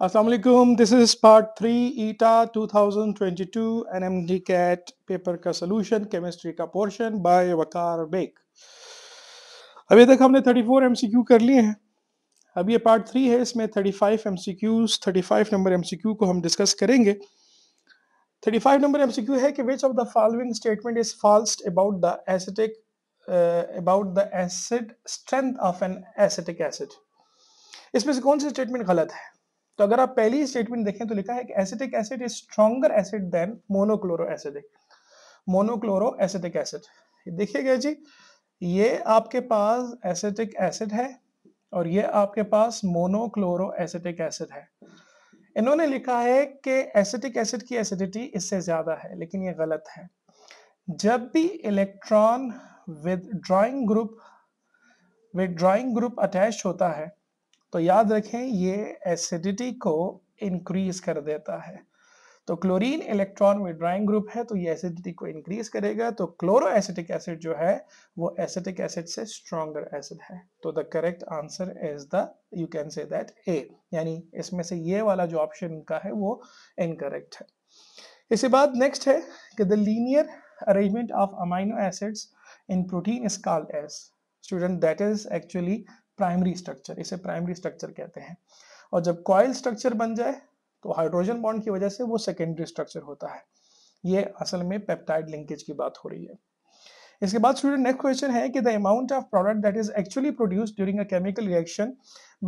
Aslam this is part three ईटा 2022 NMDCAT paper का solution chemistry का पोर्शन बाय वकार बेग अभी तक हमने thirty four M C Q कर लिए हैं अब ये पार्ट थ्री है इसमें thirty five M C 35 thirty five number M C Q को हम डिस्कस करेंगे thirty five number M C Q है कि which of the following statement is false about the acetic about the acid strength of an acetic acid इसमें से कौन सी statement गलत है तो अगर आप पहली स्टेटमेंट देखें तो लिखा है कि acetic acid is stronger acid then monochloro acidic monochloro acetic acid देखिएगा जी ये आपके पास एसिटिक एसिड है और ये आपके पास मोनोक्लोरो एसिटिक एसिड है इन्होंने लिखा है कि एसिटिक एसिड की एसिडिटी इससे ज़्यादा है लेकिन ये गलत है जब भी electron with drawing group with drawing group attach होता है तो याद रखें ये एसिडिटी को इंक्रीज कर देता है तो क्लोरीन इलेक्ट्रॉन में ड्राइंग ग्रुप है तो ये एसिडिटी को इंक्रीज करेगा तो क्लोरो एसिटिक एसिड जो है वो एसिटिक एसिड से स्ट्रॉन्गर एसिड है तो the correct answer is the you can say that A यानी इसमें से ये वाला जो ऑप्शन का है वो इनकरेक्ट है इसके बाद नेक्स्ट है कि the linear arrangement of amino acids in protein is called as student that is actually primary structure इसे प्राइमरी स्ट्रक्चर कहते हैं और जब कॉयल स्ट्रक्चर बन जाए तो हाइड्रोजन बॉन्ड की वजह से वो सेकेंडरी स्ट्रक्चर होता है ये असल में पेप्टाइड लिंकेज की बात हो रही है इसके बाद स्टूडेंट नेक्स्ट क्वेश्चन है कि the amount of product that is actually produce during a chemical reaction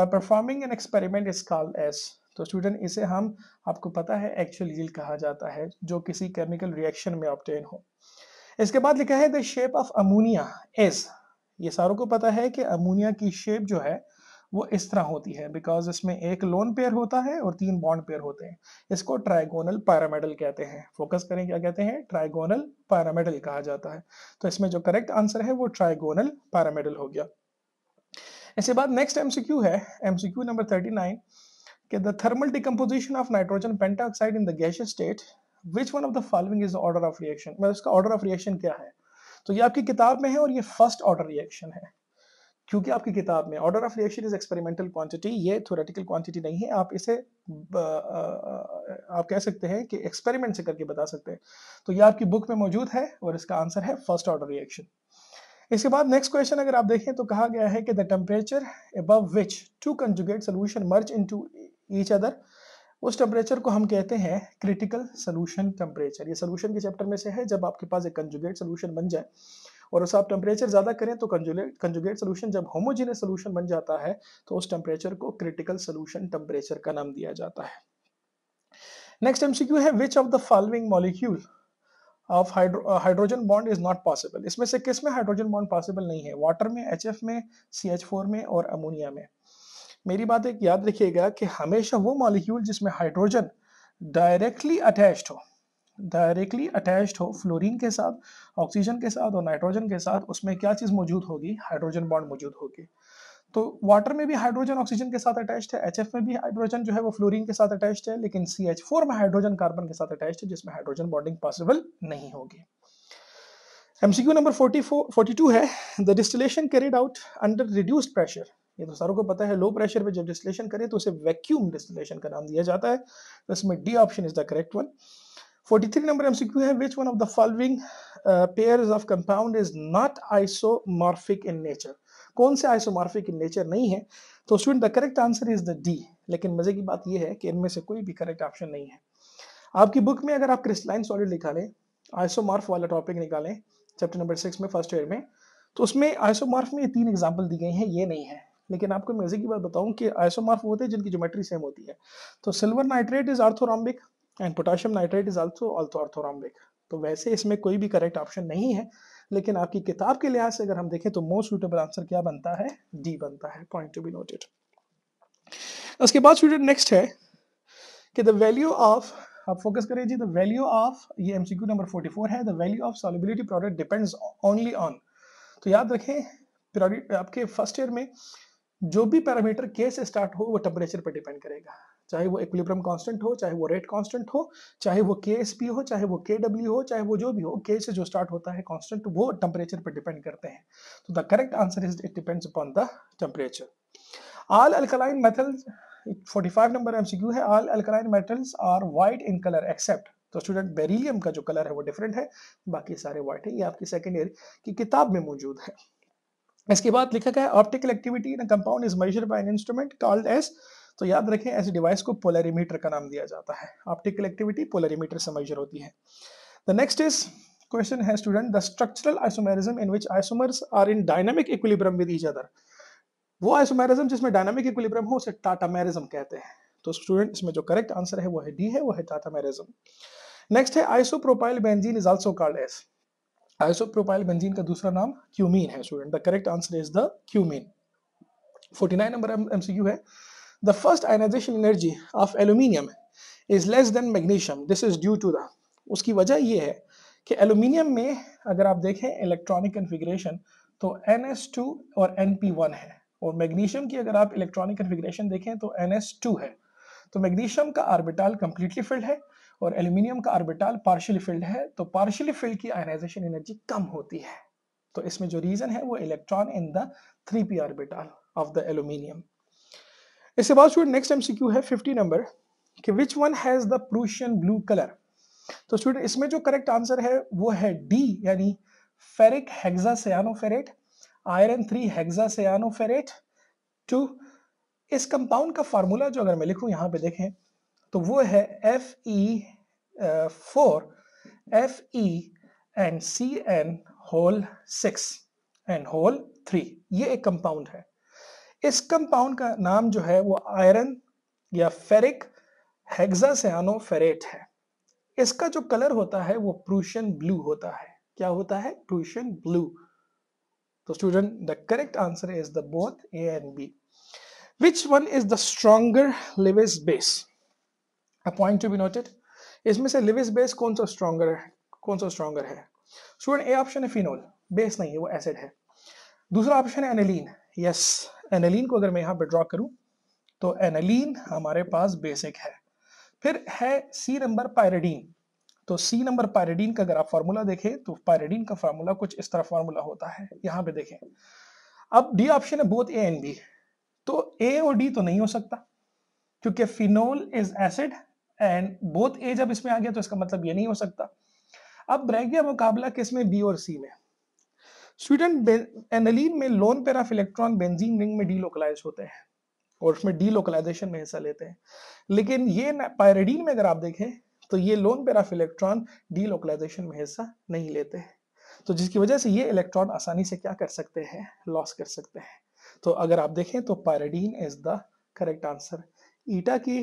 by performing an experiment is called as तो स्टूडेंट इसे हम आपको पता है एक्चुअल यील्ड कहा जाता है जो किसी केमिकल रिएक्शन में ऑप्टेन हो इसके बाद लिखा है the shape of ammonia as ये सारों को पता है कि अमोनिया की शेप जो है वो इस तरह होती है बिकॉज इसमें एक लोन पेयर होता है और तीन बॉन्ड पेयर होते हैं इसको ट्राइगोनल पैरामेडल कहते हैं फोकस करें क्या कहते हैं ट्राइगोनल पैरामेडल कहा जाता है तो इसमें जो करेक्ट आंसर है वो ट्राइगोनल पैरामेडल हो गया इसके बाद नेक्स्ट एमसीक्यू है MCQ number thirty nine thermal decomposition of nitrogen pentoxide in the gaseous state which one of the following is order of reaction मतलब इसका ऑर्डर ऑफ रिएक्शन क्या है तो ये आपकी किताब में है और ये फर्स्ट ऑर्डर रिएक्शन है क्योंकि आपकी किताब में order of reaction is experimental quantity ये थोरेटिकल क्वांटिटी नहीं है आप इसे आप कह सकते हैं कि एक्सपेरिमेंट से करके बता सकते हैं तो ये आपकी बुक में मौजूद है और इसका आंसर है फर्स्ट ऑर्डर रिएक्शन इसके बाद नेक्स्ट क्वेश्चन अगर आप देखें तो कहा गया है कि the temperature above which two conjugate solution merge into each other उस टेम्परेचर को हम कहते हैं क्रिटिकल सोल्यूशन टेम्परेचर ये सोल्यूशन के चैप्टर में से है जब आपके पास एक कंजुगेट सोल्यूशन बन जाए और उस आप टेम्परेचर ज़्यादा करें तो कंजुगेट कंजुगेट सोल्यूशन जब होमोजीनियस सोल्यूशन बन जाता है तो उस टेम्परेचर को क्रिटिकल सोल्यूशन टेम्परेचर का नाम दिया जाता है नेक्स्ट एमसीक्यू है which of the following molecule of hydrogen bond is not possible इसमें से किस में हाइड्रोजन बॉन्ड पॉसिबल नहीं है वाटर में एच में सी में और अमोनिया में मेरी बात एक याद रखिएगा कि हमेशा वो मॉलिक्यूल जिसमें हाइड्रोजन डायरेक्टली अटैच्ड हो डायरेक्टली अटैच्ड हो फ्लोरीन के साथ ऑक्सीजन के साथ और नाइट्रोजन के साथ उसमें क्या चीज़ मौजूद होगी हाइड्रोजन बॉन्ड मौजूद होगी तो वाटर में भी हाइड्रोजन ऑक्सीजन के साथ अटैच है एच में भी हाइड्रोजन जो है वो फ्लोरीन के साथ अटैच है लेकिन सी में हाइड्रोजन कार्बन के साथ अटैच है जिसमें हाइड्रोजन बॉन्डिंग पॉसिबल नहीं होगी एमसीक्यू नंबर फोर्टी टू है the distillation carried out under reduced pressure ये तो सारों को पता है लो प्रेशर पे जब डिस्टिलेशन करें तो उसे वैक्यूम डिस्टिलेशन का नाम दिया जाता है तो इसमें D option is the correct one 43 number MCQ है which one of the following pairs of compound is not isomorphic in nature कौन से आइसोमॉर्फिक इन नेचर नहीं है तो student the correct answer is the D लेकिन मजे की बात यह है कि इनमें से कोई भी करेक्ट ऑप्शन नहीं है आपकी बुक में अगर आप क्रिस्टलाइन सॉलिड निकालें आइसोमॉर्फ वाला टॉपिक निकालें चैप्टर नंबर सिक्स में फर्स्ट ईयर में तो उसमें आइसोमॉर्फ में ये तीन एग्जाम्पल दी गई हैं ये नहीं है लेकिन आपको मैं की बात बताऊं कि आइसोमार्फ होते हैं जिनकी ज्योमेट्री सेम होती है तो silver nitrate is orthorhombic and potassium nitrate is also also orthorhombic तो वैसे इसमें कोई भी करेक्ट ऑप्शन नहीं है लेकिन आपकी किताब के लिहाज से अगर हम देखें तो मोस्ट सूटेबल आंसर क्या बनता है डी बनता है पॉइंट टू बी नोटेड उसके बाद स्टूडेंट नेक्स्ट है कि द वैल्यू ऑफ आप फोकस करें जी द वैल्यू ऑफ ये एमसीक्यू नंबर 44 है the value of solubility product depends only on तो याद रखें आपके फर्स्ट ईयर में जो भी पैरामीटर के से स्टार्ट हो वो टेम्परेचर पर डिपेंड करेगा चाहे वो इक्विलिब्रियम कांस्टेंट हो चाहे वो रेट कांस्टेंट हो चाहे वो के एस पी हो चाहे वो के डब्ल्यू हो चाहे वो जो भी हो के से जो स्टार्ट होता है कांस्टेंट वो टेम्परेचर पर डिपेंड करते हैं तो the correct answer is it depends upon the temperature all alkaline metals 45 number MCQ है all alkaline metals are white in colour except तो स्टूडेंट बेरिलियम का जो कलर है वो डिफरेंट है बाकी सारे वाइट है ये आपकी सेकेंड ईयर की किताब में मौजूद है इसके बाद लिखा गया optical activity in compound is measure by an instrument called as तो याद रखें ऐसे डिवाइस को पोलरीमीटर का नाम दिया जाता है ऑप्टिकल एक्टिविटी पोलरीमीटर से मेजर होती है द नेक्स्ट इज क्वेश्चन है student the structural isomerism in which isomers are in dynamic equilibrium with each other वो आइसोमेरिज्म जिसमें डायनामिक इक्विलिब्रियम हो उसे टाटामेरिज्म कहते हैं तो स्टूडेंट इसमें जो करेक्ट आंसर है वो है डी है वो है टाटामेरिज्म नेक्स्ट है isopropyl benzene is also called as isopropyl benzene का दूसरा नाम क्यूमीन है student the correct answer is the cumene 49 number MCQ है the first ionization energy of aluminium is less than magnesium this is due to the उसकी वजह यह है कि एल्यूमिनियम में अगर आप देखें इलेक्ट्रॉनिक कन्फिग्रेशन तो NS2 और NP1 है और मैग्नीशियम की अगर आप इलेक्ट्रॉनिक कन्फिग्रेशन देखें तो NS2 है तो मैग्नीशियम का आर्बिटाल कंप्लीटली फिल्ड है और एल्यूमिनियम का आर्बिटाल पार्शियली फिल्ड है तो पार्शियली फिल्ड की आयनाइजेशन एनर्जी कम होती है तो इसमें जो रीजन है वो electron in the three P orbital of the aluminium इसके बाद स्टूडेंट नेक्स्ट एमसीक्यू है 50 नंबर कि which one has the Prussian blue colour तो स्टूडेंट इसमें जो करेक्ट आंसर है वो है डी यानी ferric hexacyanoferrate iron three hexacyanoferrate two इस कंपाउंड का फार्मूला जो अगर मैं लिखूं यहां पे देखें तो वो है F E four F E and C N whole six and whole three ये एक कंपाउंड है इस कंपाउंड का नाम जो है वो आयरन या फेरिक फेरेट है इसका जो कलर होता है वो प्रूशियन ब्लू होता है क्या होता है प्रूशियन ब्लू तो student the correct answer is the both A and B which one is the stronger Lewis base a point to be noted इसमें से लिविस बेस कौन सा स्ट्रॉगर है कौन सा स्ट्रॉगर है स्टूडेंट ए ऑप्शन है फिनोल बेस नहीं है वो एसिड है दूसरा ऑप्शन है एनेलिन यस एनेलिन को अगर मैं यहाँ पर ड्रॉ करूँ तो एनेलिन हमारे पास बेसिक है फिर है सी नंबर पायरेडीन तो सी नंबर पायरेडीन का अगर आप फार्मूला देखें तो पायरेडीन का फार्मूला कुछ इस तरह फार्मूला होता है यहाँ पे देखें अब डी ऑप्शन है बोथ ए एंड बी तो ए और डी तो नहीं हो सकता क्योंकि phenol is acid and both A जब इसमें आ गया तो इसका मतलब ये नहीं हो सकता अब रह गया मुकाबला में बी और सी में स्वीडन एनलिन में lone pair of electron benzene ring में डीलोकलाइज होते हैं और उसमें डीलोकलाइजेशन में हिस्सा लेते हैं लेकिन ये पायरेडीन में अगर आप देखें तो ये loan pair of electron delocalisation में हिस्सा नहीं लेते हैं तो जिसकी वजह से ये इलेक्ट्रॉन आसानी से क्या कर सकते हैं लॉस कर सकते हैं तो अगर आप देखें तो pyridine is the correct answer ईटा की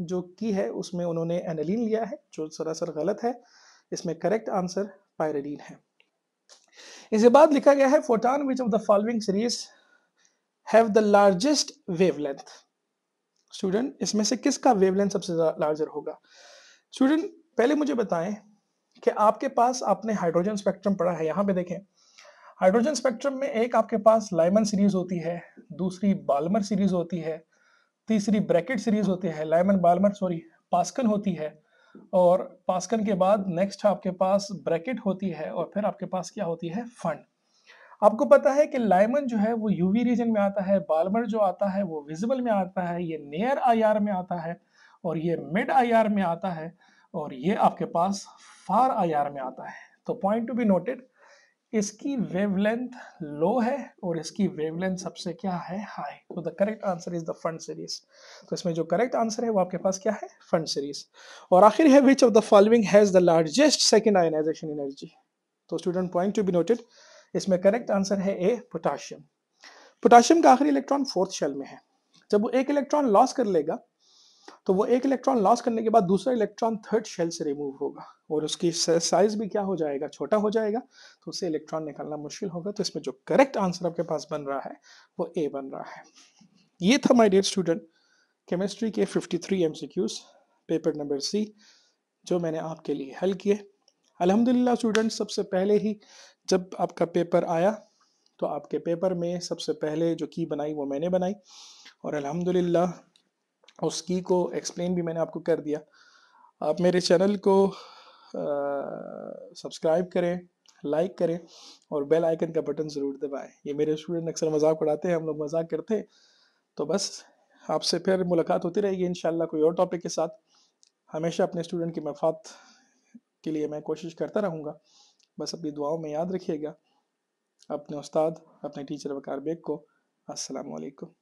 जो की है उसमें उन्होंने एनलिन लिया है जो सरासर गलत है इसमें करेक्ट आंसर पायरेडीन है इसके बाद लिखा गया है photon which of the following series have the largest wavelength student इसमें से किसका वेवलेंथ सबसे लार्जर होगा स्टूडेंट पहले मुझे बताएं कि आपके पास आपने हाइड्रोजन स्पेक्ट्रम पढ़ा है यहां पे देखें हाइड्रोजन स्पेक्ट्रम में एक आपके पास लाइमन सीरीज होती है दूसरी बालमर सीरीज होती है तीसरी ब्रैकेट सीरीज होती है लाइमन बालमर सॉरी पास्कन होती है और पास्कन के बाद नेक्स्ट आपके पास ब्रैकेट होती है और फिर आपके पास क्या होती है फंड आपको पता है कि लाइमन जो है वो यूवी रीजन में आता है बालमर जो आता है वो विजिबल में आता है ये नियर आईआर में आता है और ये मिड आईआर में आता है और ये आपके पास फार आईआर में आता है तो पॉइंट टू बी नोटेड इसकी वेवलेंथ लो है और इसकी वेवलेंथ सबसे क्या है हाई तो the correct answer is the Pfund series तो इसमें जो करेक्ट आंसर है वो आपके पास क्या है फ्रंट सीरीज और आखिर है which of the following has the largest second ionization energy तो student point to be noted इसमें करेक्ट आंसर है ए पोटाशियम पोटाशियम का आखिरी इलेक्ट्रॉन फोर्थ शेल में है जब वो एक इलेक्ट्रॉन लॉस कर लेगा तो वो एक इलेक्ट्रॉन लॉस करने के बाद दूसरा इलेक्ट्रॉन थर्ड शेल से रिमूव होगा और उसकी साइज भी क्या हो जाएगा छोटा हो जाएगा तो उसे इलेक्ट्रॉन निकालना मुश्किल होगा तो इसमें जो करेक्ट आंसर आपके पास बन रहा है वो ए बन रहा है ये था माई डियर स्टूडेंट केमिस्ट्री के 53 थ्री पेपर नंबर सी जो मैंने आपके लिए हल किए अलहमदिल्ला स्टूडेंट सबसे पहले ही जब आपका पेपर आया तो आपके पेपर में सबसे पहले जो की बनाई वो मैंने बनाई और अलहमदिल्ला उस की को एक्सप्लेन भी मैंने आपको कर दिया आप मेरे चैनल को सब्सक्राइब करें लाइक करें और बेल आइकन का बटन ज़रूर दबाएं ये मेरे स्टूडेंट अक्सर मजाक उड़ाते हैं हम लोग मजाक करते हैं तो बस आपसे फिर मुलाकात होती रहेगी इन कोई और टॉपिक के साथ हमेशा अपने स्टूडेंट की मफात के लिए मैं कोशिश करता रहूँगा बस अपनी दुआओं में याद रखिएगा अपने उस्ताद अपने टीचर वकार बेग को असलकम